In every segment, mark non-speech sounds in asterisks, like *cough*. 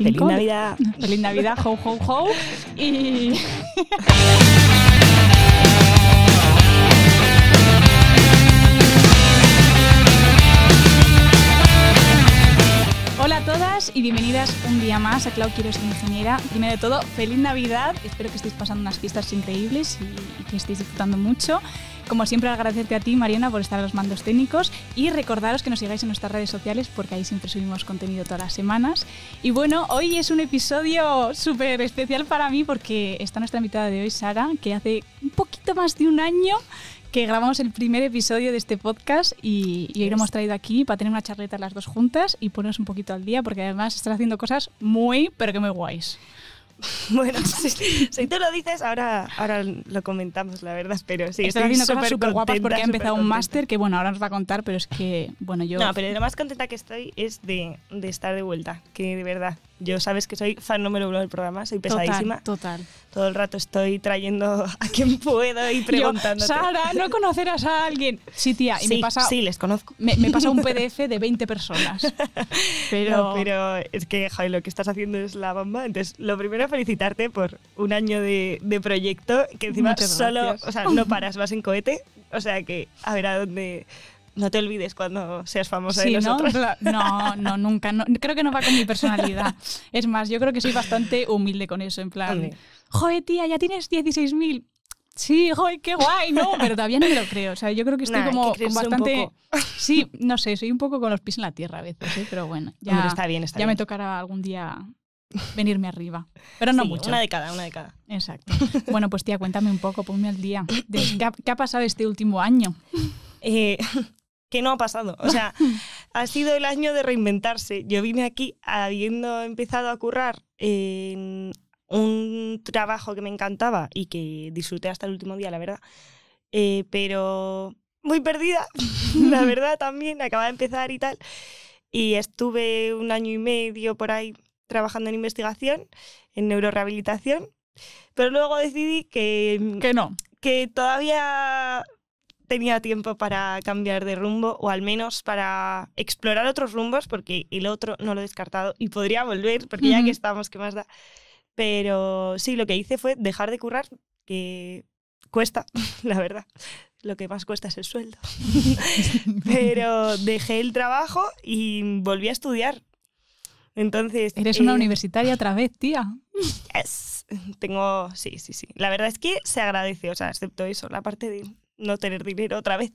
Feliz Navidad. Feliz Navidad, ho, ho, ho. Y. *laughs* y bienvenidas un día más a Clau Quiero ser ingeniera. Primero de todo, feliz Navidad. Espero que estéis pasando unas fiestas increíbles y, que estéis disfrutando mucho. Como siempre, agradecerte a ti, Mariana, por estar a los mandos técnicos y recordaros que nos sigáis en nuestras redes sociales porque ahí siempre subimos contenido todas las semanas. Y bueno, hoy es un episodio súper especial para mí porque está nuestra invitada de hoy, Sara, que hace un poquito más de un año que grabamos el primer episodio de este podcast y, hoy lo hemos traído aquí para tener una charleta las dos juntas y ponernos un poquito al día, porque además estás haciendo cosas muy, pero que muy guays. *laughs* Bueno, si, tú lo dices, ahora, ahora lo comentamos, la verdad, pero sí. Estoy haciendo cosas súper guapas porque ha empezado un máster que, bueno, ahora nos va a contar, pero es que, bueno, yo... No, pero lo más contenta que estoy es de, de estar de vuelta, que de verdad, yo sabes que soy fan número uno del programa, soy pesadísima. Total, total. Todo el rato estoy trayendo *laughs* a quien puedo y preguntándote. Sara, no conocerás a alguien. Sí, tía, y me pasa, sí, les conozco. Me, pasa un PDF *laughs* de 20 personas. *laughs* Pero, pero es que, Javi, lo que estás haciendo es la bomba. Entonces, lo primero, felicitarte por un año de, proyecto que encima solo, o sea, no paras, vas en cohete. O sea que a ver a dónde no te olvides cuando seas famosa sí, de nosotros. ¿no? no, no, *laughs* nunca. No. Creo que no va con mi personalidad. Es más, yo creo que soy bastante humilde con eso, en plan, joder, tía, ya tienes 16.000. Sí, joder, qué guay, ¿no? Pero todavía no me lo creo. O sea, yo creo que estoy como bastante. Sí, no sé, soy un poco con los pies en la tierra a veces, ¿eh? pero bueno. Ya, está bien, ya me tocará algún día venirme arriba. Pero no sí, mucho. Una década, una década. Exacto. Bueno, pues tía, cuéntame un poco, ponme al día. ¿Qué ha, qué ha pasado este último año? Eh, que no ha pasado? O sea, *laughs* ha sido el año de reinventarse. Yo vine aquí habiendo empezado a currar en un trabajo que me encantaba y que disfruté hasta el último día, la verdad. Eh, pero muy perdida, *laughs* la verdad también, acababa de empezar y tal. Y estuve un año y medio por ahí trabajando en investigación, en neurorehabilitación, pero luego decidí que... Que no. Que todavía tenía tiempo para cambiar de rumbo o al menos para explorar otros rumbos porque el otro no lo he descartado y podría volver porque ya que estamos, ¿qué más da? Pero sí, lo que hice fue dejar de currar, que cuesta, *laughs* la verdad. Lo que más cuesta es el sueldo. *laughs* Pero dejé el trabajo y volví a estudiar. Entonces. Eres una eh, universitaria otra vez, tía. *laughs* Tengo. Sí, sí, sí. La verdad es que se agradece, o sea, excepto eso, la parte de no tener dinero otra vez.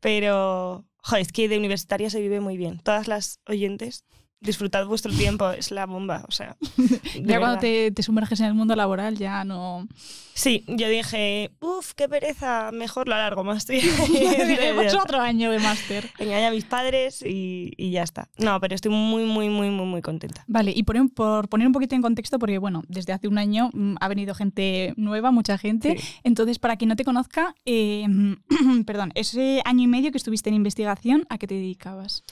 Pero, joder, es que de universitaria se vive muy bien. Todas las oyentes disfrutad vuestro tiempo, es la bomba, o sea. *laughs* ya cuando te, te, sumerges en el mundo laboral ya no... Sí, yo dije, uff, qué pereza, mejor lo alargo más. Tenemos *laughs* *laughs* otro año de máster. Engañé a mis padres y, y, ya está. No, pero estoy muy, muy, muy, muy, muy contenta. Vale, y por, por, poner un poquito en contexto, porque bueno, desde hace un año mm, ha venido gente nueva, mucha gente, entonces para quien no te conozca, eh, *clears throat* perdón, ese año y medio que estuviste en investigación, ¿a qué te dedicabas?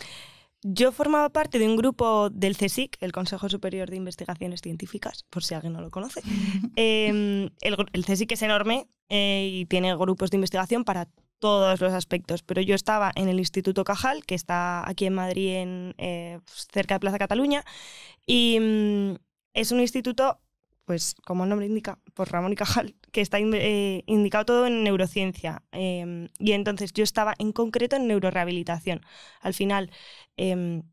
Yo formaba parte de un grupo del CSIC, el Consejo Superior de Investigaciones Científicas, por si alguien no lo conoce. *laughs* Em, el, CSIC es enorme eh, y tiene grupos de investigación para todos los aspectos, pero yo estaba en el Instituto Cajal, que está aquí en Madrid, en, eh, cerca de Plaza Cataluña, y mm, es un instituto pues como el nombre indica, por pues Ramón y Cajal, que está eh, indicado todo en neurociencia. Em, y entonces yo estaba en concreto en neurorehabilitación. Al final, em,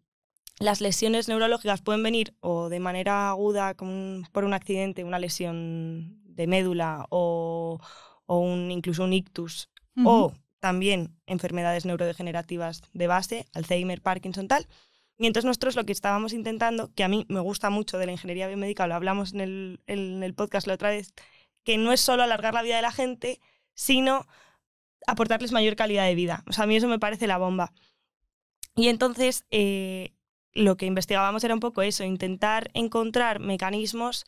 las lesiones neurológicas pueden venir o de manera aguda por un accidente, una lesión de médula o, incluso un ictus, o también enfermedades neurodegenerativas de base, Alzheimer, Parkinson, tal y entonces nosotros lo que estábamos intentando, que a mí me gusta mucho de la ingeniería biomédica, lo hablamos en el, en el podcast la otra vez, que no es solo alargar la vida de la gente, sino aportarles mayor calidad de vida. O sea, a mí eso me parece la bomba. Y entonces eh, lo que investigábamos era un poco eso, intentar encontrar mecanismos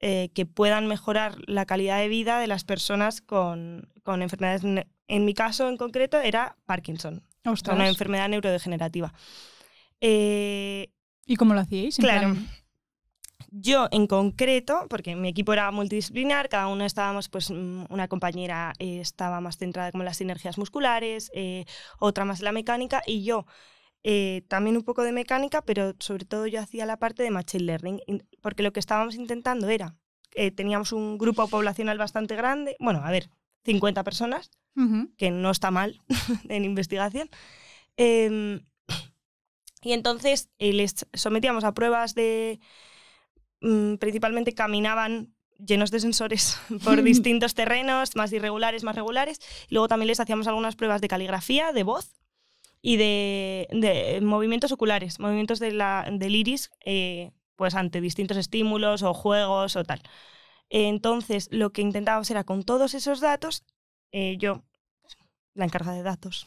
eh, que puedan mejorar la calidad de vida de las personas con, con enfermedades. En mi caso en concreto era Parkinson, una enfermedad neurodegenerativa. Eh, ¿Y cómo lo hacíais? Claro. Yo en concreto, porque mi equipo era multidisciplinar, cada uno estábamos, pues mm, una compañera eh, estaba más centrada como en las sinergias musculares, eh, otra más en la mecánica y yo también un poco de mecánica, pero sobre todo yo hacía la parte de Machine Learning, porque lo que estábamos intentando era, teníamos un grupo poblacional bastante grande, bueno, a ver, 50 personas, que no está mal *laughs* en investigación. Em, y entonces eh, les sometíamos a pruebas de... Mm, principalmente caminaban llenos de sensores *laughs* por *laughs* distintos terrenos, más irregulares, más regulares. luego también les hacíamos algunas pruebas de caligrafía, de voz y de, movimientos oculares, movimientos de la, del iris, eh, pues ante distintos estímulos o juegos o tal. Entonces, lo que intentábamos era con todos esos datos, eh, yo la encarga de datos,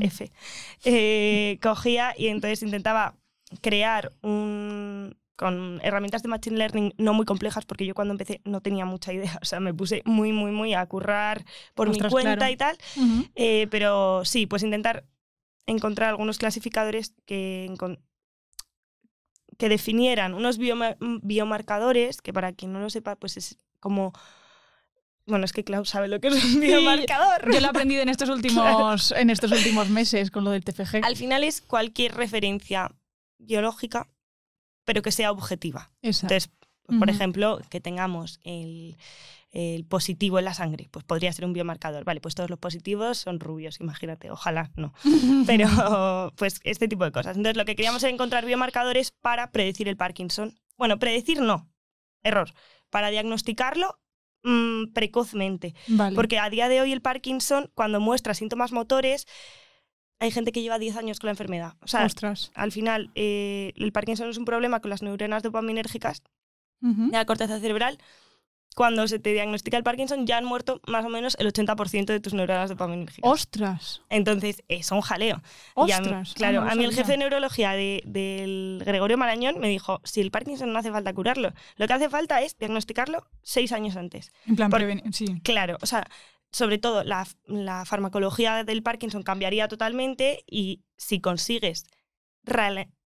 F, eh, cogía y entonces intentaba crear un, con herramientas de Machine Learning no muy complejas, porque yo cuando empecé no tenía mucha idea, *laughs* o sea, me puse muy, muy, muy a currar por mi cuenta y tal, eh, pero sí, pues intentar encontrar algunos clasificadores que, que definieran unos biomarcadores, que para quien no lo sepa, pues es como bueno, es que Klaus sabe lo que es un biomarcador. Yo lo he aprendido en estos *laughs* últimos, en estos últimos meses con lo del TFG. Al final es cualquier referencia biológica, pero que sea objetiva. Entonces, por ejemplo, que tengamos el, el, positivo en la sangre, pues podría ser un biomarcador. Vale, pues todos los positivos son rubios, imagínate, ojalá no. *laughs* Pero, pues este tipo de cosas. Entonces, lo que queríamos era encontrar biomarcadores para predecir el Parkinson. Bueno, predecir no, error, para diagnosticarlo Mm, precozmente. Porque a día de hoy el Parkinson, cuando muestra síntomas motores, hay gente que lleva 10 años con la enfermedad. O sea, al final eh, el Parkinson es un problema con las neuronas dopaminérgicas de la corteza cerebral cuando se te diagnostica el Parkinson ya han muerto más o menos el 80% de tus neuronas dopaminérgicas. ¡Ostras! Entonces, es un jaleo. ¡Ostras! mí, ah, claro, a mí el jefe de neurología de, del Gregorio Marañón me dijo, si el Parkinson no hace falta curarlo, lo que hace falta es diagnosticarlo seis años antes. En plan, prevenir, sí. Claro, o sea, sobre todo la farmacología del Parkinson cambiaría totalmente y si consigues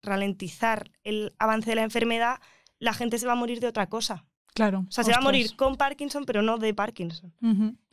ralentizar el avance de la enfermedad, la gente se va a morir de otra cosa. Claro. O sea, se va a morir con Parkinson, pero no de Parkinson.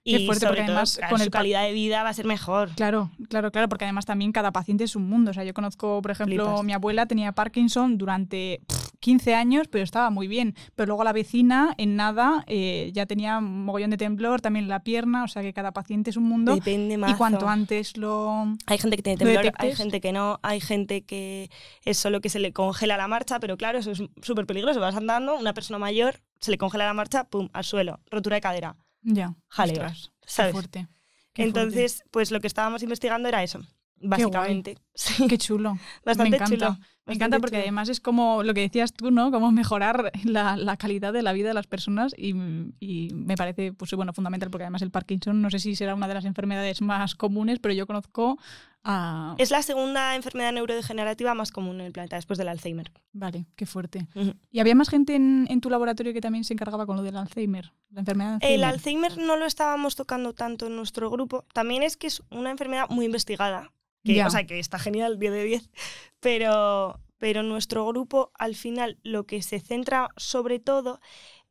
y fuerte, porque además con su el... calidad de vida va a ser mejor. Claro, claro, claro, porque además también cada paciente es un mundo. O sea, yo conozco, por ejemplo, mi abuela tenía Parkinson durante 15 años, pero estaba muy bien. Pero luego la vecina, en nada, eh, ya tenía un mogollón de temblor, también la pierna, o sea que cada paciente es un mundo. Depende más. Y cuanto antes lo. Hay gente que tiene temblor, hay gente que no, hay gente que es solo que se le congela la marcha, pero claro, eso es súper peligroso. Vas andando, una persona mayor se le congela la marcha, pum, al suelo, rotura de cadera. Ya. jaleas fuerte. Entonces, pues lo que estábamos investigando era eso, básicamente. *laughs* Qué, chulo. Me encanta. Me encanta porque además es como lo que decías tú, ¿no? Cómo mejorar la, la, calidad de la vida de las personas y, y, me parece, pues bueno, fundamental porque además el Parkinson no sé si será una de las enfermedades más comunes, pero yo conozco Ah. Es la segunda enfermedad neurodegenerativa más común en el planeta después del Alzheimer. Vale, qué fuerte. ¿Y había más gente en, tu laboratorio que también se encargaba con lo del Alzheimer? La enfermedad El Alzheimer no lo estábamos tocando tanto en nuestro grupo. También es que es una enfermedad muy investigada. O sea, que está genial, 10 de 10. Pero, pero nuestro grupo al final lo que se centra sobre todo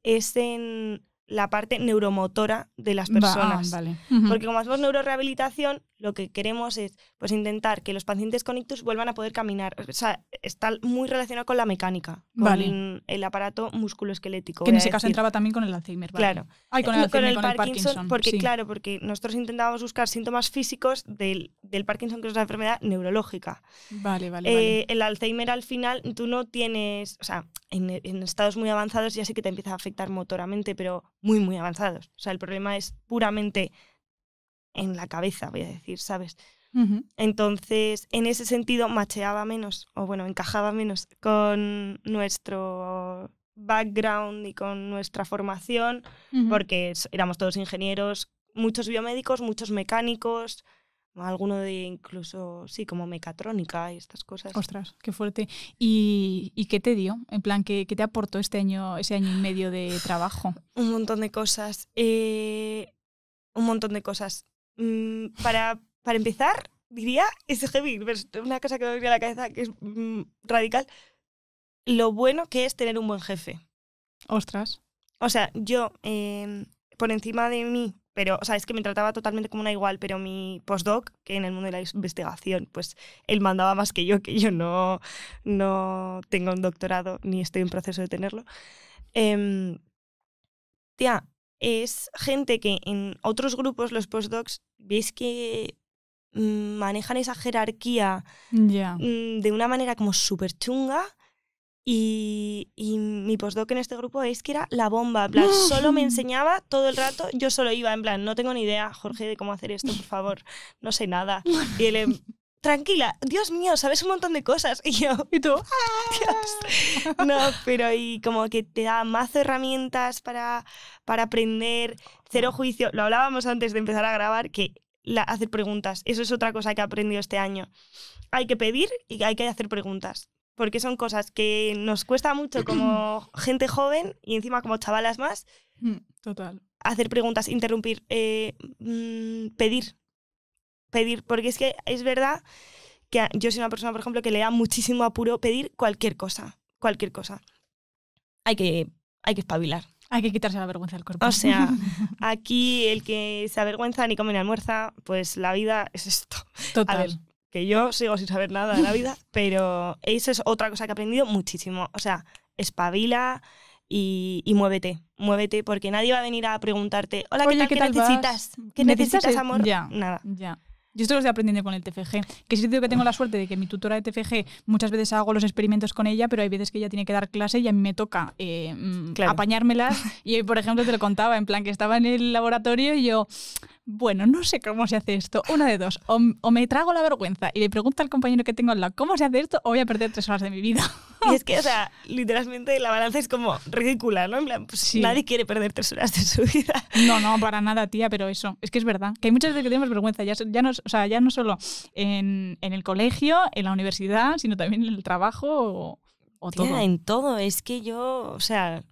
es en la parte neuromotora de las ah, personas. vale. Porque como hacemos neurorehabilitación, lo que queremos es pues, intentar que los pacientes con ictus vuelvan a poder caminar. O sea, está muy relacionado con la mecánica, con el aparato musculoesquelético. Que en ese caso entraba también con el Alzheimer. Vale. Claro. Ay, con, el, Parkinson, Porque, claro, porque nosotros intentábamos buscar síntomas físicos del, Parkinson, que es una enfermedad neurológica. Vale, vale, eh, El Alzheimer al final tú no tienes. O sea, en, en estados muy avanzados ya sé que te empieza a afectar motoramente, pero muy, muy avanzados. O sea, el problema es puramente en la cabeza, voy a decir, ¿sabes? Entonces, en ese sentido, macheaba menos, o bueno, encajaba menos con nuestro background y con nuestra formación, porque éramos todos ingenieros, muchos biomédicos, muchos mecánicos, alguno de incluso, sí, como mecatrónica y estas cosas. Ostras, qué fuerte. ¿Y, qué te dio? En plan, ¿qué, te aportó este año, ese año y medio de trabajo? Un montón de cosas. Eh, un montón de cosas. Mm, para, para empezar, diría, es heavy, una cosa que me viene a la cabeza que es mm, radical, lo bueno que es tener un buen jefe. Ostras. O sea, yo, em, por encima de mí, pero, es que me trataba totalmente como una igual, pero mi postdoc, que en el mundo de la investigación, pues él mandaba más que yo, que yo no, no tengo un doctorado ni estoy en proceso de tenerlo. Em, tía, es gente que en otros grupos, los postdocs, veis que mm, manejan esa jerarquía mm, de una manera como súper chunga. Y, mi postdoc en este grupo es que era la bomba, en plan, solo me *laughs* enseñaba todo el rato, yo solo iba, en plan, no tengo ni idea, Jorge, de cómo hacer esto, por favor, no sé nada. Y él, tranquila, Dios mío, sabes un montón de cosas. *laughs* Y yo, y tú, ah, *laughs* No, pero y como que te da más herramientas para, aprender, cero juicio. Lo hablábamos antes de empezar a grabar, que hacer preguntas, eso es otra cosa que he aprendido este año. Hay que pedir y hay que hacer preguntas. Porque son cosas que nos cuesta mucho *clears throat* como gente joven y encima como chavalas más. Mm, total. Hacer preguntas, interrumpir, eh, mm, pedir pedir, porque es que es verdad que yo soy una persona, por ejemplo, que le da muchísimo apuro pedir cualquier cosa, cualquier cosa. Hay que, hay que espabilar. Hay que quitarse la vergüenza del cuerpo. O sea, *laughs* aquí el que se avergüenza ni come ni almuerza, pues la vida es esto. Total. que yo sigo sin saber nada de la vida, *laughs* pero eso es otra cosa que he aprendido muchísimo. O sea, espabila y, muévete, muévete, porque nadie va a venir a preguntarte, hola, ¿qué tal, ¿qué, necesitas? ¿Qué necesitas, amor? Ya, Nada. Ya. Yo esto lo estoy aprendiendo con el TFG. Que sí digo que tengo la suerte de que mi tutora de TFG muchas veces hago los experimentos con ella, pero hay veces que ella tiene que dar clase y a mí me toca eh, mm, apañármelas. Y por ejemplo te lo contaba, en plan que estaba en el laboratorio y yo, bueno, no sé cómo se hace esto. Una de dos. O, me trago la vergüenza y le pregunto al compañero que tengo al lado cómo se hace esto o voy a perder tres horas de mi vida. Y es *laughs* que, o sea, literalmente la balanza es como ridícula, ¿no? En plan, pues nadie quiere perder tres horas de su vida. No, no, para nada, tía, pero eso. Es que es verdad. Que hay muchas veces que tenemos vergüenza. Ya, ya, no, o sea, ya no solo en, el colegio, en la universidad, sino también en el trabajo o, todo. tía, en todo. Es que yo, o sea,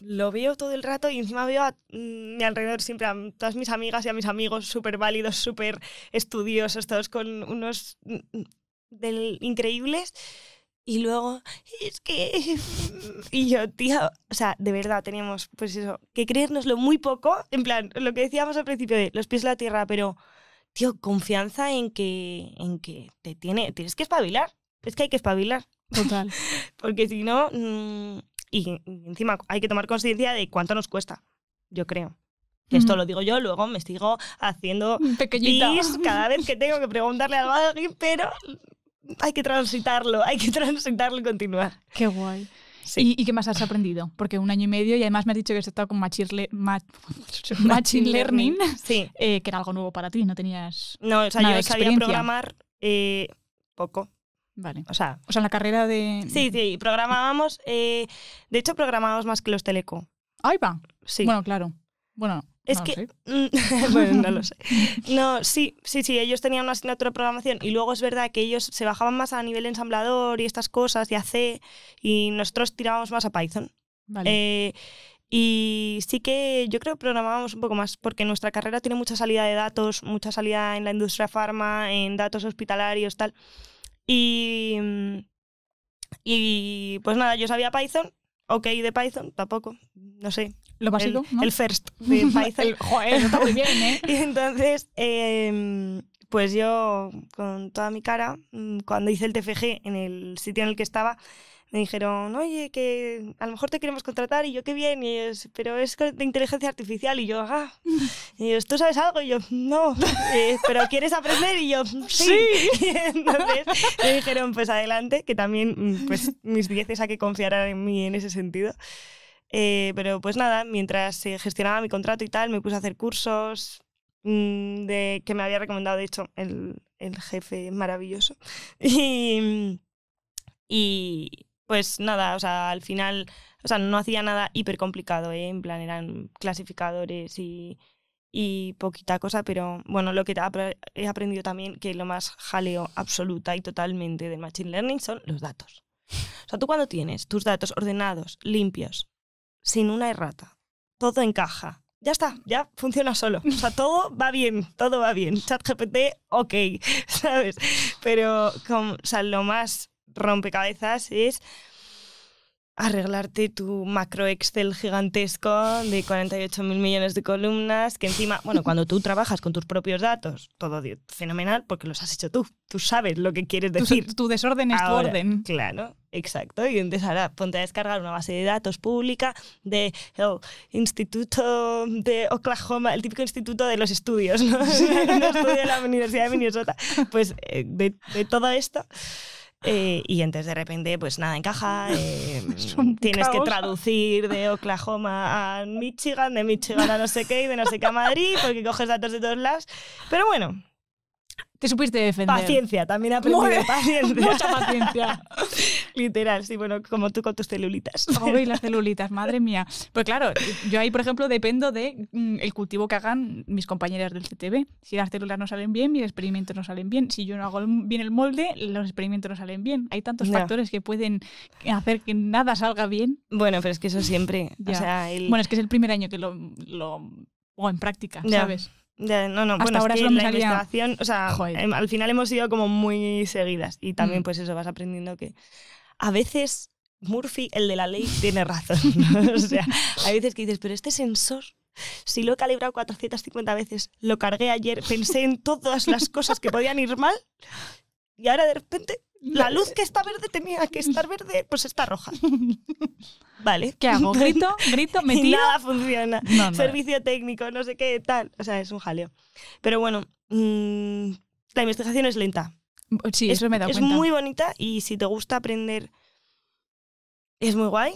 lo veo todo el rato y encima veo a mm, mi alrededor siempre a todas mis amigas y a mis amigos súper válidos, súper estudiosos, todos con unos mm, mm, del, increíbles. Y luego, es que... *laughs* Y yo, tío, o sea, de verdad teníamos, pues eso, que creérnoslo muy poco, en plan, lo que decíamos al principio de los pies en la tierra, pero, tío, confianza en que, en que te tiene, tienes que espabilar, es que hay que espabilar. Total. *laughs* Porque si no, y, encima hay que tomar conciencia de cuánto nos cuesta, yo creo. esto lo digo yo, luego me sigo haciendo Pequeñita. pis *laughs* cada vez que tengo que preguntarle algo a alguien, pero hay que transitarlo, hay que transitarlo y continuar. Qué guay. Sí. ¿Y, qué más has aprendido? Porque un año y medio y además me has dicho que has estado con *laughs* Machine, machine Learning, sí. Eh, que era algo nuevo para ti, no tenías. No, o sea, yo sabía programar eh, poco. Vale. O sea, o en la carrera de. Sí, sí, programábamos. Eh, de hecho, programábamos más que los Teleco. Ahí va. Sí. Bueno, claro. Bueno. Es que. *laughs* bueno, no lo sé. No, sí, sí, sí, ellos tenían una asignatura de programación y luego es verdad que ellos se bajaban más a nivel ensamblador y estas cosas, y a C, y nosotros tirábamos más a Python. Vale. Eh, y sí que yo creo que programábamos un poco más, porque nuestra carrera tiene mucha salida de datos, mucha salida en la industria farma, en datos hospitalarios, tal. Y, mm, y pues nada, yo sabía Python, ok de Python, tampoco, no sé. Lo básico, el, ¿no? el first *laughs* de Python. joder, está muy bien, ¿eh? *laughs* y entonces, em, pues yo, con toda mi cara, mm, cuando hice el TFG en el sitio en el que estaba, me dijeron, oye, que a lo mejor te queremos contratar y yo qué bien, y pero es de inteligencia artificial y yo, ah, *laughs* y ellos, ¿tú sabes algo? Y yo, no, *laughs* eh, pero ¿quieres aprender? Y yo, sí. *laughs* entonces me dijeron, pues adelante, que también mm, pues, mis dieces a que confiaran en mí en ese sentido. Eh, pero pues nada, mientras gestionaba mi contrato y tal, me puse a hacer cursos, mm, de, que me había recomendado, de hecho, el, el jefe maravilloso. Y, y, pues nada, o sea, al final, o sea, no hacía nada hiper complicado, ¿eh? en plan eran clasificadores y, y poquita cosa, pero bueno, lo que he aprendido también que lo más jaleo absoluta y totalmente del Machine Learning son los datos. O sea, tú cuando tienes tus datos ordenados, limpios, sin una errata, todo encaja, ya está, ya funciona solo. O sea, todo va bien, todo va bien. ChatGPT, ok, *laughs* ¿sabes? Pero o sea, lo más rompecabezas es arreglarte tu macro Excel gigantesco de 48 mil millones de columnas, que encima, bueno, cuando tú trabajas con tus propios datos, todo fenomenal porque los has hecho tú, tú sabes lo que quieres decir. Tu, desorden es tu orden. Claro, exacto. Y entonces ahora ponte a descargar una base de datos pública de el oh, Instituto de Oklahoma, el típico instituto de los estudios, ¿no? Un *laughs* de la Universidad de Minnesota. Pues eh, de, de todo esto eh, y entonces de repente, pues nada encaja. *laughs* Eh, mm, tienes que traducir de Oklahoma a Michigan, de Michigan a no sé qué y de no sé qué a Madrid, porque coges datos de todos lados. Pero bueno, te supiste defender. Paciencia, también aprendí paciencia. Mucha paciencia. *laughs* Literal, sí, bueno, como tú con tus celulitas. Uy, las celulitas, madre mía. Pues claro, yo ahí, por ejemplo, dependo del mm, cultivo que hagan mis compañeras del CTV. Si las células no salen bien, mis experimentos no salen bien. Si yo no hago bien el molde, los experimentos no salen bien. Hay tantos factores que pueden hacer que nada salga bien. Bueno, pero es que eso siempre. Bueno, es que es el primer año que lo, lo en práctica, ¿sabes? no, no, bueno, ahora es que la investigación, o sea, em, al final hemos ido como muy seguidas y también mm. pues eso, vas aprendiendo que a veces Murphy, el de la ley, tiene razón. *laughs* o sea, hay veces que dices, pero este sensor si lo he calibrado 450 veces, lo cargué ayer, pensé en todas las cosas que podían ir mal y ahora de repente *laughs* la luz que está verde tenía que estar verde, pues está roja. *laughs* Vale. ¿Qué hago? *laughs* ¿Grito? ¿Grito? ¿Me Nada funciona. Servicio técnico, no sé qué, tal. O sea, es un jaleo. Pero bueno, mm, la investigación es lenta. Sí, eso me da cuenta. Es muy bonita y si te gusta aprender, es muy guay,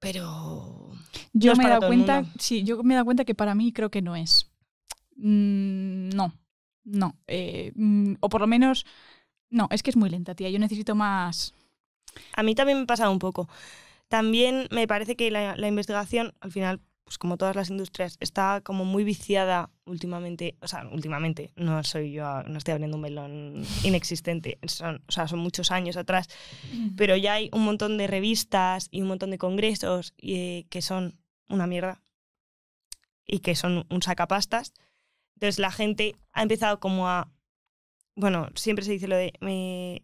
pero... Yo me he dado cuenta, sí, yo me cuenta que para mí creo que no es. Mm, no, no. Eh, mm, o por lo menos no, es que es muy lenta, tía. Yo necesito más. A mí también me ha pasado un poco. También me parece que la, investigación, al final, pues como todas las industrias, está como muy viciada últimamente. O sea, últimamente, no soy yo, no estoy abriendo un melón inexistente. Son, o sea, son muchos años atrás. Pero ya hay un montón de revistas y un montón de congresos y, eh, que son una mierda y que son un sacapastas. Entonces la gente ha empezado como a bueno, siempre se dice lo de eh,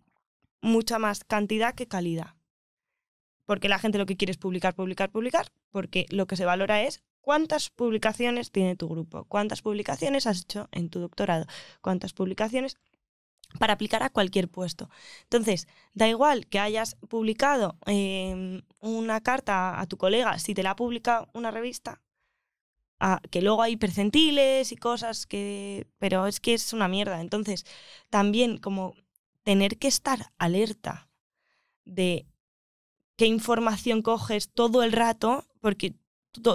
mucha más cantidad que calidad. Porque la gente lo que quiere es publicar, publicar, publicar, porque lo que se valora es cuántas publicaciones tiene tu grupo, cuántas publicaciones has hecho en tu doctorado, cuántas publicaciones para aplicar a cualquier puesto. Entonces, da igual que hayas publicado em, una carta a tu colega, si te la publica una revista, que luego hay percentiles y cosas que... Pero es que es una mierda. Entonces, también como tener que estar alerta de qué información coges todo el rato, porque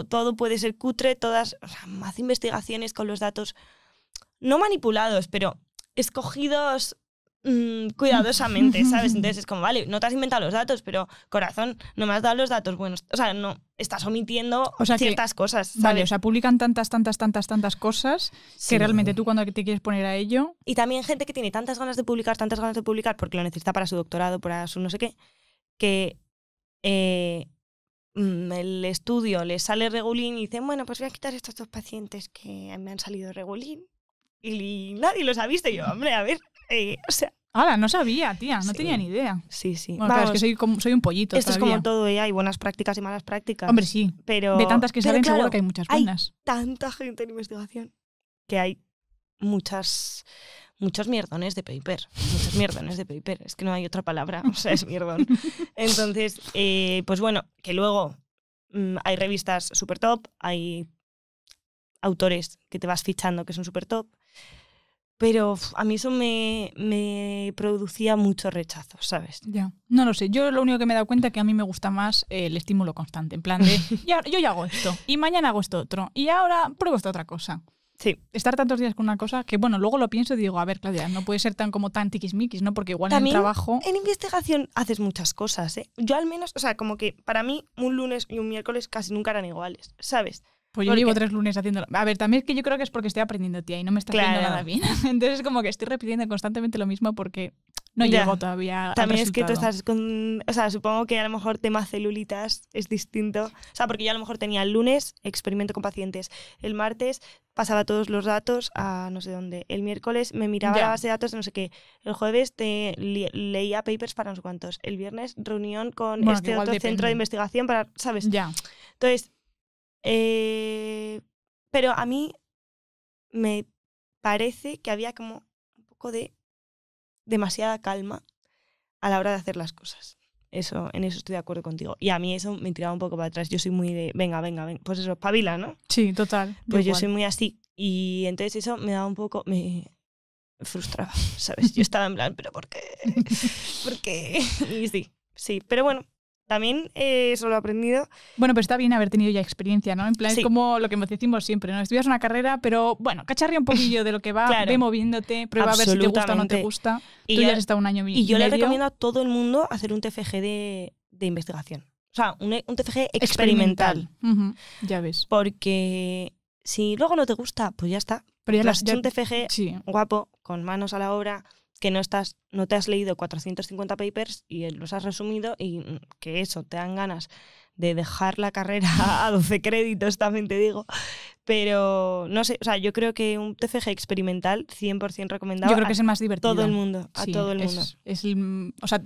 todo puede ser cutre, todas, o más investigaciones con los datos, no manipulados, pero escogidos Mm, cuidadosamente, *laughs* ¿sabes? Entonces es como, vale, no te has inventado los datos, pero corazón, no me has dado los datos buenos. O sea, no, estás omitiendo o ciertas cosas. Vale, o sea, publican tantas, tantas, tantas, tantas cosas que realmente tú cuando te quieres poner a ello. Y también gente que tiene tantas ganas de publicar, tantas ganas de publicar, porque lo necesita para su doctorado, para su no sé qué, que eh, mm, el estudio le sale regulín y dicen, bueno, pues voy a quitar estos dos pacientes que me han salido regulín. Y nadie los ha visto. yo, hombre, a ver, eh, o sea, Ahora, no sabía, tía, no tenía ni idea. Sí, sí. Bueno, es que soy, soy un pollito. Esto es como todo, y hay buenas prácticas y malas prácticas. Hombre, sí. Pero, de tantas que salen, claro, seguro que hay muchas buenas. Hay tanta gente en investigación que hay muchas, muchos mierdones de paper. Muchos mierdones de paper. Es que no hay otra palabra, o sea, es mierdón. *laughs* Entonces, eh, pues bueno, que luego mm, hay revistas super top, hay autores que te vas fichando que son super top pero a mí eso me, producía mucho rechazo, ¿sabes? Ya. No lo sé. Yo lo único que me he dado cuenta es que a mí me gusta más el estímulo constante. En plan de, *laughs* yo ya hago esto, y mañana hago esto otro, y ahora pruebo esta otra cosa. Sí. Estar tantos días con una cosa que, bueno, luego lo pienso y digo, a ver, Claudia, no puede ser tan como tan tiquismiquis, ¿no? Porque igual en el trabajo. En investigación haces muchas cosas, ¿eh? Yo al menos, o sea, como que para mí un lunes y un miércoles casi nunca eran iguales, ¿sabes? Pues yo llevo tres lunes haciendo... A ver, también es que yo creo que es porque estoy aprendiendo, tía, y no me está claro. nada bien. *laughs* Entonces es como que estoy repitiendo constantemente lo mismo porque no llego todavía. También es que tú estás con. O sea, supongo que a lo mejor tema celulitas es distinto. O sea, porque yo a lo mejor tenía el lunes experimento con pacientes. El martes pasaba todos los datos a no sé dónde. El miércoles me miraba la base de datos de no sé qué. El jueves te leía papers para no sé cuántos. El viernes reunión con este otro centro de investigación para. ¿Sabes? Ya. Entonces eh, pero a mí me parece que había como un poco de demasiada calma a la hora de hacer las cosas. Eso, en eso estoy de acuerdo contigo. Y a mí eso me tiraba un poco para atrás. Yo soy muy de, venga, venga, venga. Pues eso, pavila, ¿no? Sí, total. Pues yo soy muy así. Y entonces eso me daba un poco, me frustraba, *laughs* ¿sabes? Yo estaba en plan, pero ¿por qué? ¿Por qué? *laughs* Y sí, sí. Pero bueno, también eh, eso lo he aprendido. Bueno, pero está bien haber tenido ya experiencia, ¿no? En plan, es como lo que decimos siempre, ¿no? Estudias una carrera, pero bueno, cacharría un poquillo de lo que va, *laughs* ve moviéndote, prueba a ver si te gusta o no te gusta. Y Tú ya, has estado un año y, y yo le recomiendo a todo el mundo hacer un TFG de, investigación. O sea, un, TFG experimental. Ya ves. Porque si luego no te gusta, pues ya está. Pero ya, has ya un TFG guapo, con manos a la obra, que no, estás, no te has leído 450 papers y eh, los has resumido y mm, que eso, te dan ganas de dejar la carrera *laughs* a 12 créditos, también te digo. Pero no sé, o sea, yo creo que un TFG experimental 100% recomendado. Yo creo que es el más divertido. Todo el mundo, a todo el mundo. o sea,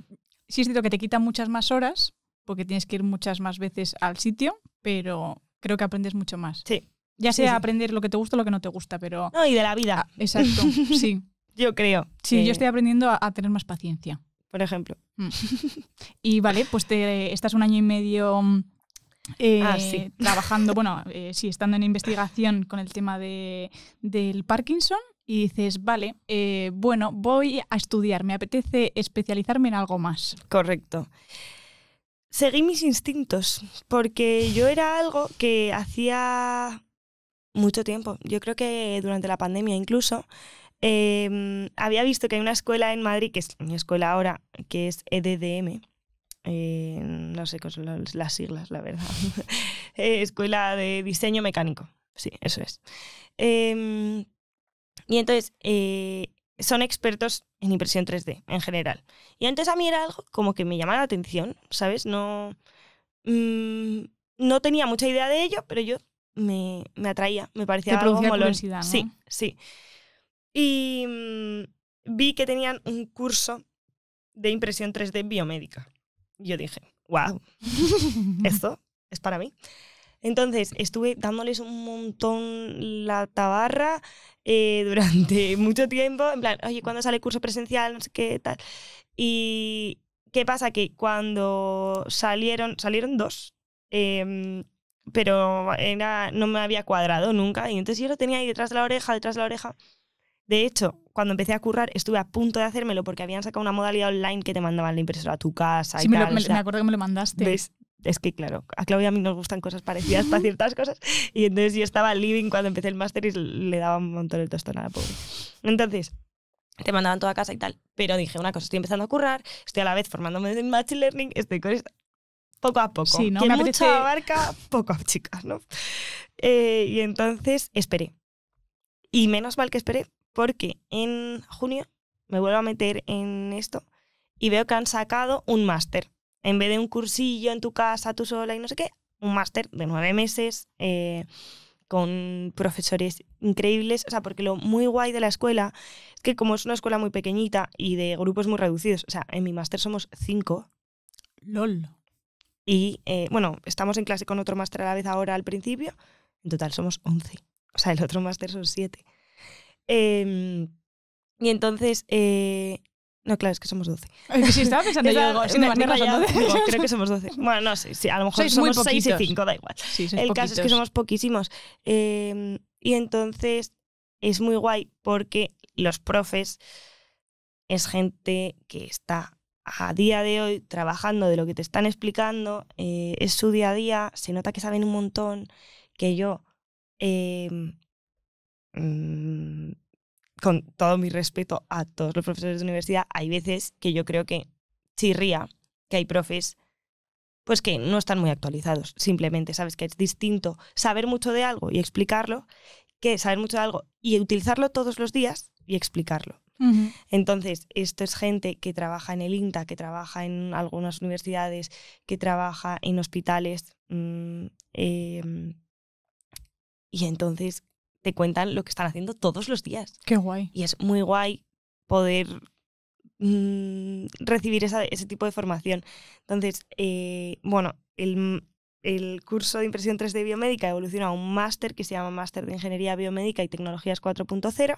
sí es cierto que te quita muchas más horas, porque tienes que ir muchas más veces al sitio, pero creo que aprendes mucho más. Sí. Ya sea aprender lo que te gusta o lo que no te gusta, pero. No, y de la vida. Ah, exacto, sí. *laughs* Yo creo. Sí, yo estoy aprendiendo a, tener más paciencia. Por ejemplo. Mm. *laughs* y vale, pues te, estás un año y medio mm, eh, ah, *laughs* trabajando, bueno, eh, sí, estando en investigación con el tema de, del Parkinson y dices, vale, eh, bueno, voy a estudiar, me apetece especializarme en algo más. Correcto. Seguí mis instintos, porque yo era algo que hacía mucho tiempo, yo creo que durante la pandemia incluso, eh, había visto que hay una escuela en Madrid, que es mi escuela ahora, que es EDDM. Eh, no sé qué son las siglas, la verdad. *laughs* Eh, escuela de Diseño Mecánico. Sí, eso es. Em, y entonces, eh, son expertos en impresión 3D en general. Y antes a mí era algo como que me llamaba la atención, ¿sabes? No, mm, no tenía mucha idea de ello, pero yo me, me atraía, me parecía algo molón. Sí, sí. Y mm, vi que tenían un curso de impresión 3D biomédica. yo dije, wow, esto es para mí. Entonces, estuve dándoles un montón la tabarra eh, durante *laughs* mucho tiempo, en plan, oye, ¿cuándo sale curso presencial? No sé qué tal. Y qué pasa, que cuando salieron, salieron dos, em, pero era, no me había cuadrado nunca, y entonces yo lo tenía ahí detrás de la oreja, detrás de la oreja, de hecho, cuando empecé a currar estuve a punto de hacérmelo porque habían sacado una modalidad online que te mandaban la impresora a tu casa. y me, tal, Sí, me, acuerdo que me lo mandaste. Es que, claro, a Claudia a mí nos gustan cosas parecidas para ciertas cosas. Y entonces yo estaba living cuando empecé el máster y le daba un montón el tostón a la pobre. Entonces, te mandaban toda casa y tal. Pero dije, una cosa, estoy empezando a currar, estoy a la vez formándome en Machine Learning, estoy con esto poco a poco. Sí, ¿no? me mucho abarca, poco a chicas, ¿no? Eh, y entonces esperé. Y menos mal que esperé, porque en junio me vuelvo a meter en esto y veo que han sacado un máster. En vez de un cursillo en tu casa, tú sola y no sé qué, un máster de nueve meses eh, con profesores increíbles. O sea, porque lo muy guay de la escuela es que como es una escuela muy pequeñita y de grupos muy reducidos, o sea, en mi máster somos cinco. LOL. Y eh, bueno, estamos en clase con otro máster a la vez ahora al principio. En total somos once. O sea, el otro máster son siete. Em, y entonces, eh, no, claro, es que somos 12. Sí, estaba pensando *laughs* yo algo, creo que somos 12. *laughs* Bueno, no sé, sí, a lo mejor somos 6 y 5, da igual. El caso es que somos poquísimos. Em, y entonces es muy guay porque los profes es gente que está a día de hoy trabajando de lo que te están explicando, eh, es su día a día, se nota que saben un montón, que yo em, Mm, con todo mi respeto a todos los profesores de universidad, hay veces que yo creo que chirría que hay profes pues que no están muy actualizados, simplemente, ¿sabes? Que es distinto saber mucho de algo y explicarlo que saber mucho de algo y utilizarlo todos los días y explicarlo. Entonces, esto es gente que trabaja en el INTA, que trabaja en algunas universidades, que trabaja en hospitales. Mm, em, y entonces te cuentan lo que están haciendo todos los días. Qué guay. Y es muy guay poder mm, recibir ese tipo de formación. Entonces, eh, bueno, el, curso de impresión 3D biomédica evoluciona a un máster que se llama Máster de Ingeniería Biomédica y Tecnologías 4.0,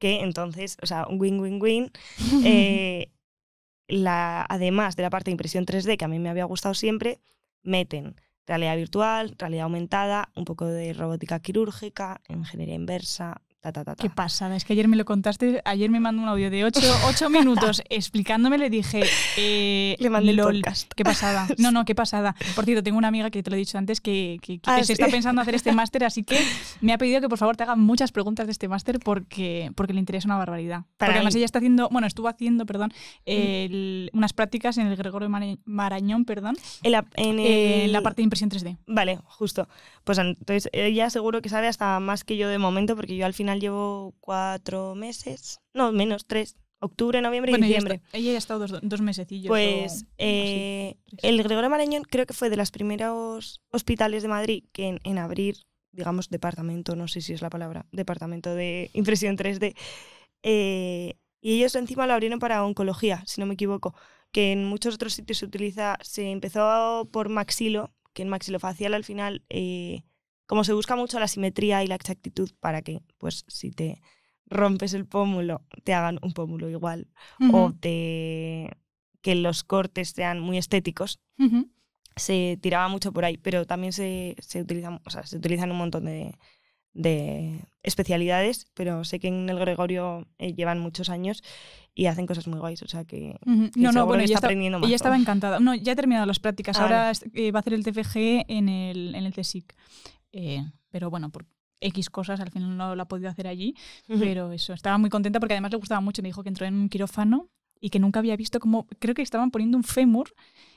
que entonces, o sea, win-win-win. *laughs* Eh, además de la parte de impresión 3D, que a mí me había gustado siempre, meten realidad virtual, realidad aumentada, un poco de robótica quirúrgica, ingeniería inversa, Qué pasada, es que ayer me lo contaste, ayer me mandó un audio de 8, *laughs* minutos explicándome, le dije, eh, le mandé el podcast. qué pasada. *laughs* No, no, qué pasada. Por cierto, tengo una amiga que te lo he dicho antes que, ah, se está pensando hacer este *laughs* máster, así que me ha pedido que por favor te haga muchas preguntas de este máster porque, porque le interesa una barbaridad. porque además ella está haciendo, bueno, estuvo haciendo, perdón, mm. unas prácticas en el Gregorio Marañón, perdón. Eh, en la parte de impresión 3D. Vale, justo. Pues entonces ella seguro que sabe hasta más que yo de momento porque yo al final llevo cuatro meses, no, menos tres, octubre, noviembre y diciembre. Ella, ya ha estado dos, dos mesecillos. Pues eh, el Gregorio Marañón creo que fue de los primeros hospitales de Madrid que en, abrir, digamos, departamento, no sé si es la palabra, departamento de impresión 3D. Eh, y ellos encima lo abrieron para oncología, si no me equivoco, que en muchos otros sitios se utiliza, se empezó por maxilo, que en maxilofacial al final... Eh, como se busca mucho la simetría y la exactitud para que, pues, si te rompes el pómulo, te hagan un pómulo igual o que los cortes sean muy estéticos. Se tiraba mucho por ahí, pero también se, se, utilizan, o sea, se utilizan un montón de, especialidades, pero sé que en el Gregorio eh, llevan muchos años y hacen cosas muy guays, o sea que... no, no, bueno, ya está, aprendiendo más, ya estaba encantada. No, ya he terminado las prácticas, ah, ahora eh, va a hacer el TFG en el, en el CSIC. Eh, pero bueno, por X cosas, al final no lo ha podido hacer allí, pero eso, estaba muy contenta porque además le gustaba mucho, me dijo que entró en un quirófano y que nunca había visto como, creo que estaban poniendo un fémur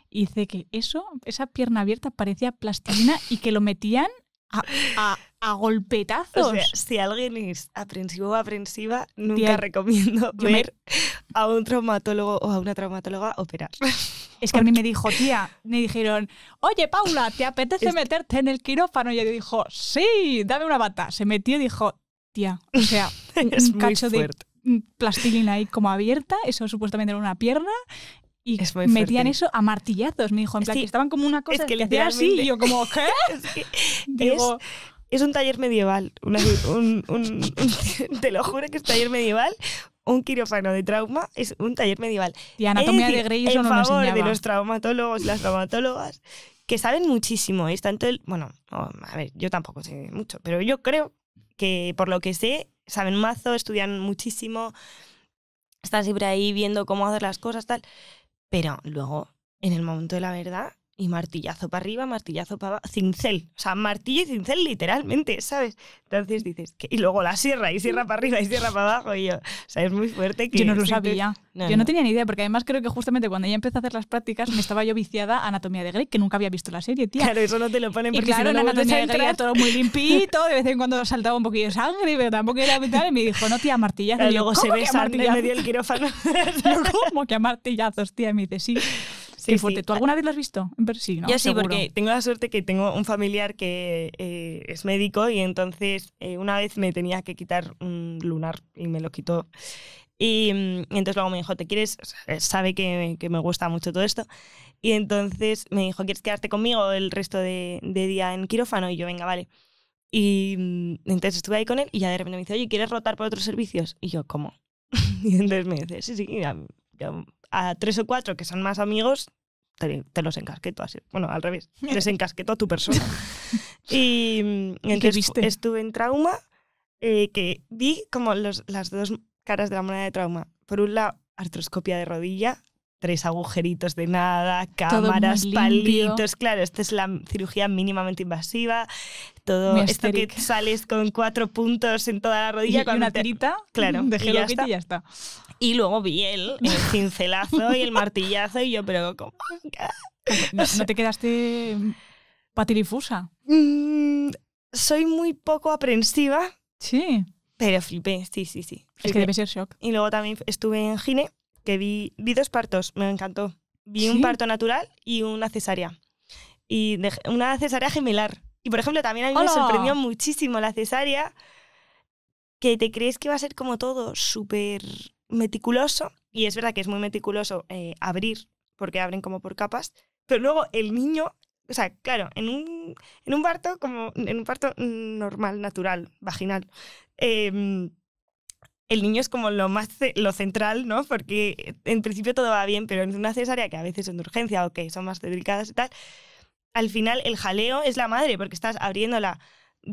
y dice que eso, esa pierna abierta parecía plastilina y que lo metían a, golpetazos. si alguien es aprensivo o aprensiva, nunca recomiendo ver a un traumatólogo o a una traumatóloga operar. Es que a mí me dijo, tía, me dijeron, oye Paula, ¿te apetece meterte en el quirófano? Y yo dijo, sí, dame una bata. Se metió y dijo, tía, o sea, *laughs* un cacho de plastilina ahí como abierta, eso supuestamente era una pierna, y metían eso a martillazos, me dijo, en plan, que estaban como una cosa que, le hacía así, y yo como, ¿qué? *laughs* es, Digo, es, un taller medieval, *laughs* te lo juro que es taller medieval, un quirófano de trauma es un taller medieval. Y anatomía de Grey en favor de los traumatólogos y las traumatólogas que saben muchísimo. Es ¿eh? tanto el, bueno, a ver, yo tampoco sé mucho, pero yo creo que por lo que sé saben mazo, estudian muchísimo, están siempre ahí viendo cómo hacer las cosas tal, pero luego en el momento de la verdad y martillazo para arriba, martillazo para abajo, cincel. O sea, martillo y cincel literalmente, ¿sabes? Entonces dices, ¿qué? y luego la sierra, y sierra para arriba, y sierra para abajo. Y yo, o sea, es muy fuerte. Que yo no lo sabía. yo no, tenía ni idea, porque además creo que justamente cuando ella empezó a hacer las prácticas me estaba yo viciada a Anatomía de Grey, que nunca había visto la serie, tía. Claro, eso no te lo ponen porque y claro, en Anatomía de Grey era todo muy *laughs* limpito, de vez en cuando saltaba un poquillo de sangre, pero tampoco era vital. Y me dijo, no, tía, martillazo. Y, luego se ve me dio el quirófano. *laughs* ¿Cómo que a martillazos, tía? Y me dice, sí. Sí, fuerte. ¿Tú ah. alguna vez lo has visto? Sí, ¿no? Yo sí, porque tengo la suerte que tengo un familiar que eh, es médico y entonces eh, una vez me tenía que quitar un lunar y me lo quitó. Y, mm, entonces luego me dijo, ¿te quieres? sabe que, que, me gusta mucho todo esto. Y entonces me dijo, ¿quieres quedarte conmigo el resto de, de día en quirófano? Y yo, venga, vale. Y mm, entonces estuve ahí con él y ya de repente me dice, oye, ¿quieres rotar por otros servicios? Y yo, ¿cómo? *laughs* y entonces me dice, sí, sí, ya a tres o cuatro que son más amigos, te, los encasqueto así. Bueno, al revés, te *laughs* encasqueto a tu persona. *laughs* y entonces estuve en trauma, eh, que vi como las dos caras de la moneda de trauma. Por un lado, artroscopia de rodilla, tres agujeritos de nada, cámaras, palitos. Claro, esta es la cirugía mínimamente invasiva. Todo esto que sales con cuatro puntos en toda la rodilla. Y, con una tirita claro, de y ya está. Y luego vi el, *laughs* cincelazo y el martillazo y yo, pero como... ¿No, te quedaste patirifusa? Mm, soy muy poco aprensiva. Sí. Pero flipé, sí, sí, sí. Es que debe ser shock. Y luego también estuve en Gine que vi, vi dos partos, me encantó. Vi un parto natural y una cesárea. Y una cesárea gemelar. Y por ejemplo, también a mí me sorprendió muchísimo la cesárea, que te crees que va a ser como todo súper meticuloso. Y es verdad que es muy meticuloso eh, abrir, porque abren como por capas. Pero luego el niño o sea, claro, en un, en un parto como en un parto normal, natural, vaginal, em, el niño es como lo más lo central, ¿no? Porque en principio todo va bien, pero en una cesárea que a veces son de urgencia o que son más delicadas y tal, al final el jaleo es la madre porque estás abriéndola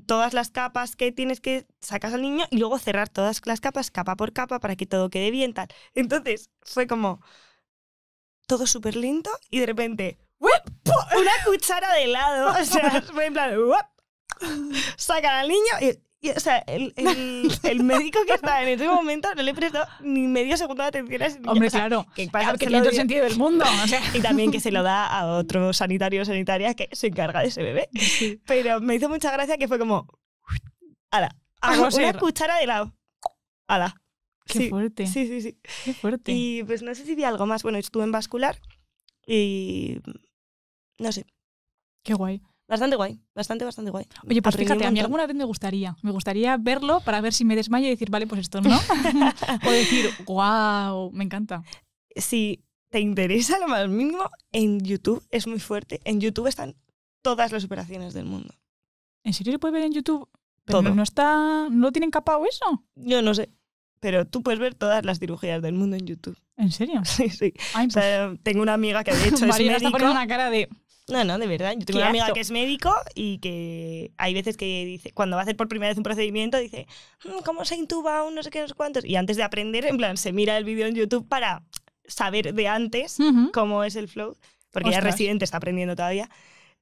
todas las capas que tienes que sacar al niño y luego cerrar todas las capas capa por capa para que todo quede bien tal. Entonces fue como todo súper lento y de repente una cuchara de helado, o sea, *laughs* fue en plan sacan al niño y o sea, *laughs* el, el, médico que está en ese momento no le prestó ni medio segundo de atención a ese niño. Hombre, claro. Que, pasa, que sentido del mundo. *laughs* Y también que se lo da a otro sanitario o sanitaria que se encarga de ese bebé. Pero me hizo mucha gracia que fue como... Ala, hago una cuchara de lado Ala. Qué sí, fuerte. Sí, sí, sí. Qué fuerte. Y pues no sé si vi algo más. Bueno, estuve en vascular y... No sé. Qué guay. Bastante guay, bastante, bastante guay. Oye, pues fíjate, a mí alguna vez me gustaría. Me gustaría verlo para ver si me desmayo y decir, vale, pues esto no. *laughs* o decir, wow, *laughs* me encanta. Si te interesa lo más mínimo, en YouTube es muy fuerte. En YouTube están todas las operaciones del mundo. ¿En serio lo puede ver en YouTube? Todo. no está. ¿No lo tienen eso? Yo no sé. Pero tú puedes ver todas las cirugías del mundo en YouTube. ¿En serio? *laughs* Sí, sí. Pues tengo una amiga que ha hecho es médico. está poniendo una cara de no, no, de verdad. Yo tengo una amiga que es médico y que hay veces que dice, cuando va a hacer por primera vez un procedimiento, dice, mm, ¿cómo se intuba un no sé qué, no sé cuántos? Y antes de aprender, en plan, se mira el vídeo en YouTube para saber de antes cómo es el flow, porque ella es residente, está aprendiendo todavía.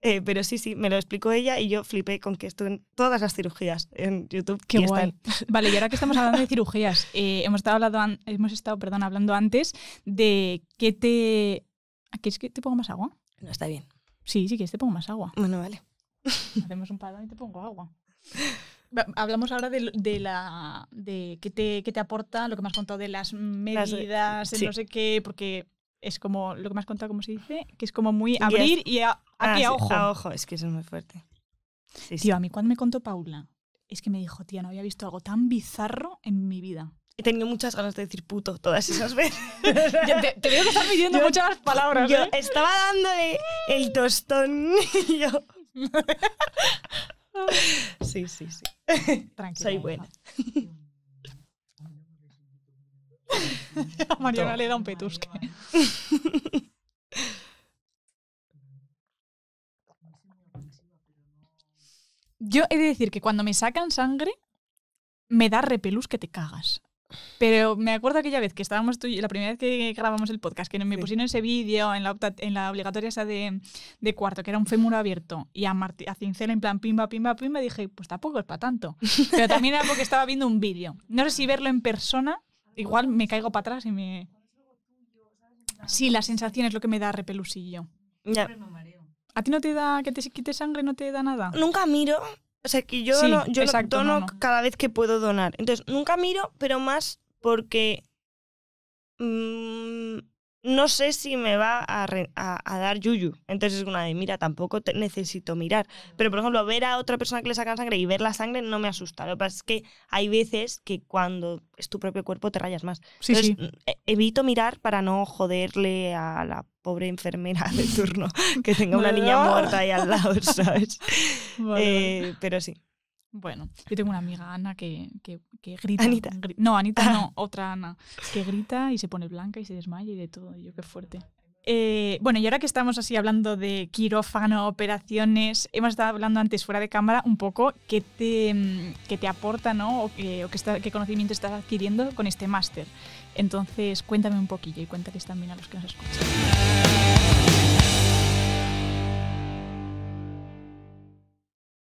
Eh, pero sí, sí, me lo explicó ella y yo flipé con que estuve en todas las cirugías en YouTube. Qué guay. *laughs* Vale, y ahora que estamos hablando de cirugías, eh, hemos estado, hablando, hemos estado perdón, hablando antes de qué te... ¿Aquí es que te pongo más agua? No, está bien. Sí, sí que te pongo más agua. Bueno, vale. *laughs* Hacemos un parón y te pongo agua. Hablamos ahora de, de la de qué te, te, aporta, lo que me has contado de las medidas, no sé qué, porque es como lo que me has contado, como se dice, que es como muy abrir y a, a, ah, ojo. A ojo, es que eso es muy fuerte. Sí, Tío, a mí cuando me contó Paula, es que me dijo, tía, no había visto algo tan bizarro en mi vida he tenido muchas ganas de decir puto todas esas *laughs* veces. Yo te, veo que estás pidiendo muchas palabras. Yo ¿eh? estaba dándole el tostón *laughs* yo. *laughs* Sí, sí, sí. tranquilo Soy buena. A Mariana le da un petusque. Yo he de decir que cuando me sacan sangre, me da repelús que te cagas. Pero me acuerdo aquella vez que estábamos tú y la primera vez que grabamos el podcast, que me pusieron ese vídeo en la, obligatoria esa de, de, cuarto, que era un fémur abierto, y a, Cincela a Cincel en plan pimba, pimba, pimba, dije, pues tampoco es para tanto. *laughs* Pero también era porque estaba viendo un vídeo. No sé si verlo en persona, igual me caigo para atrás y me... Sí, la sensación es lo que me da repelusillo. Ya. ¿A ti no te da que te quite sangre, no te da nada? Nunca miro, o sea, que yo, no yo dono cada vez que puedo donar. Entonces, nunca miro, pero más porque mm, no sé si me va a, dar yuyu. Entonces es una de, mira, tampoco te, necesito mirar. Pero, por ejemplo, ver a otra persona que le sacan sangre y ver la sangre no me asusta. Lo que pasa es que hay veces que cuando es tu propio cuerpo te rayas más. Entonces, eh, evito mirar para no joderle a la pobre enfermera de turno *laughs* que tenga una niña muerta ahí al lado, *laughs* ¿sabes? Eh, pero sí. Bueno, yo tengo una amiga, Ana, que, grita. no, Anita no, *laughs* otra Ana, que grita y se pone blanca y se desmaya y de todo. yo, qué fuerte. Eh, bueno, y ahora que estamos así hablando de quirófano, operaciones, hemos estado hablando antes fuera de cámara un poco qué te, mm, te aporta, ¿no? O, qué, qué, está, qué conocimiento estás adquiriendo con este máster. Entonces, cuéntame un poquillo y cuéntales también a los que nos escuchan.